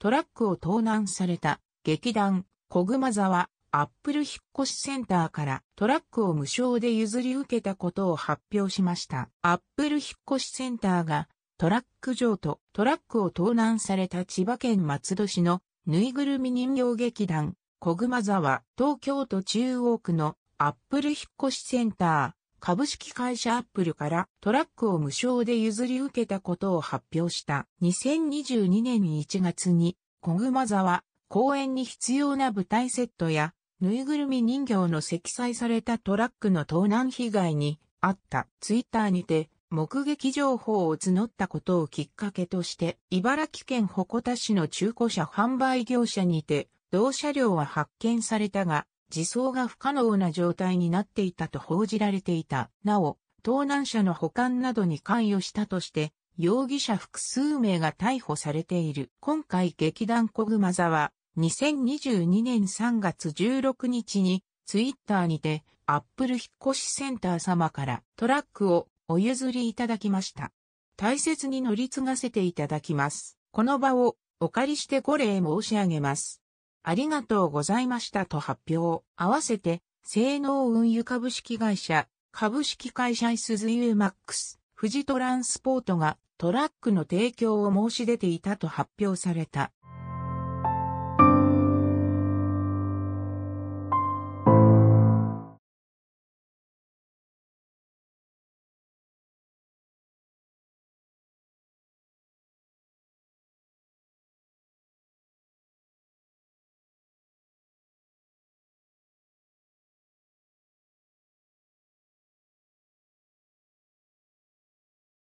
トラックを盗難された劇団小熊沢アップル引っ越しセンターからトラックを無償で譲り受けたことを発表しました。アップル引っ越しセンターがトラック上とトラックを盗難された千葉県松戸市のぬいぐるみ人形劇団小熊沢東京都中央区のアップル引っ越しセンター株式会社アップルからトラックを無償で譲り受けたことを発表した2022年1月に小熊沢公園に必要な舞台セットやぬいぐるみ人形の積載されたトラックの盗難被害にあったツイッターにて目撃情報を募ったことをきっかけとして茨城県鉾田市の中古車販売業者にて同車両は発見されたが自走が不可能な状態になっていたと報じられていた。なお、盗難車の保管などに関与したとして、容疑者複数名が逮捕されている。今回劇団小熊座は、2022年3月16日に、ツイッターにて、アップル引っ越しセンター様からトラックをお譲りいただきました。大切に乗り継がせていただきます。この場をお借りしてご礼申し上げます。ありがとうございましたと発表。合わせて、性能運輸株式会社、株式会社イスズユーマックス、富士トランスポートがトラックの提供を申し出ていたと発表された。